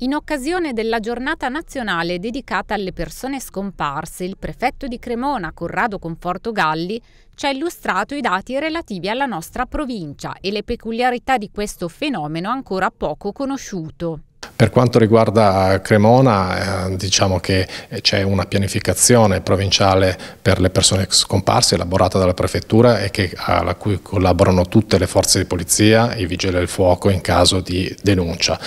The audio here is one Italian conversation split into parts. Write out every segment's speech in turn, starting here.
In occasione della giornata nazionale dedicata alle persone scomparse, il prefetto di Cremona, Corrado Conforto Galli, ci ha illustrato i dati relativi alla nostra provincia e le peculiarità di questo fenomeno ancora poco conosciuto. Per quanto riguarda Cremona, eh, diciamo che c'è una pianificazione provinciale per le persone scomparse elaborata dalla prefettura e che, alla cui collaborano tutte le forze di polizia, i vigili del fuoco in caso di denuncia.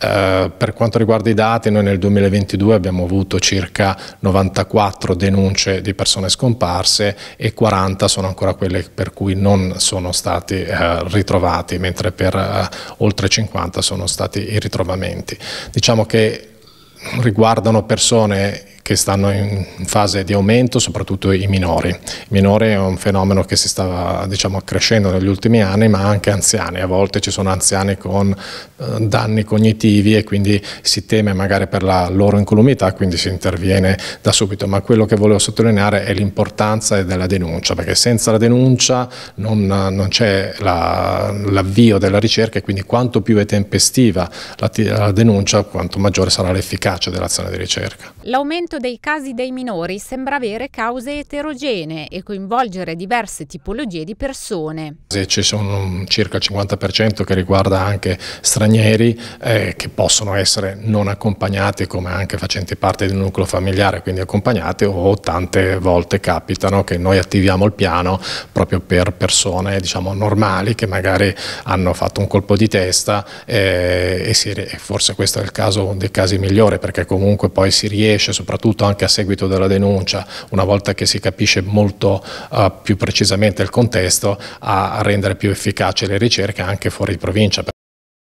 Eh, per quanto riguarda i dati, noi nel 2022 abbiamo avuto circa 94 denunce di persone scomparse e 40 sono ancora quelle per cui non sono stati eh, ritrovati, mentre per oltre 50 sono stati i ritrovamenti diciamo che riguardano persone che stanno in fase di aumento, soprattutto i minori. I minori è un fenomeno che si sta diciamo, accrescendo negli ultimi anni, ma anche anziani. A volte ci sono anziani con eh, danni cognitivi e quindi si teme magari per la loro incolumità, quindi si interviene da subito. Ma quello che volevo sottolineare è l'importanza della denuncia, perché senza la denuncia non, non c'è l'avvio della ricerca e quindi quanto più è tempestiva la, la denuncia, quanto maggiore sarà l'efficacia dell'azione di ricerca. L'aumento dei casi dei minori sembra avere cause eterogenee e coinvolgere diverse tipologie di persone. Ci sono circa il 50% che riguarda anche stranieri eh, che possono essere non accompagnati come anche facenti parte di un nucleo familiare, quindi accompagnati o tante volte capitano che noi attiviamo il piano proprio per persone diciamo, normali che magari hanno fatto un colpo di testa eh, e, si, forse questo è il caso dei casi migliori perché comunque poi si riesce soprattutto soprattutto anche a seguito della denuncia, una volta che si capisce molto uh, più precisamente il contesto, a rendere più efficace le ricerche anche fuori provincia.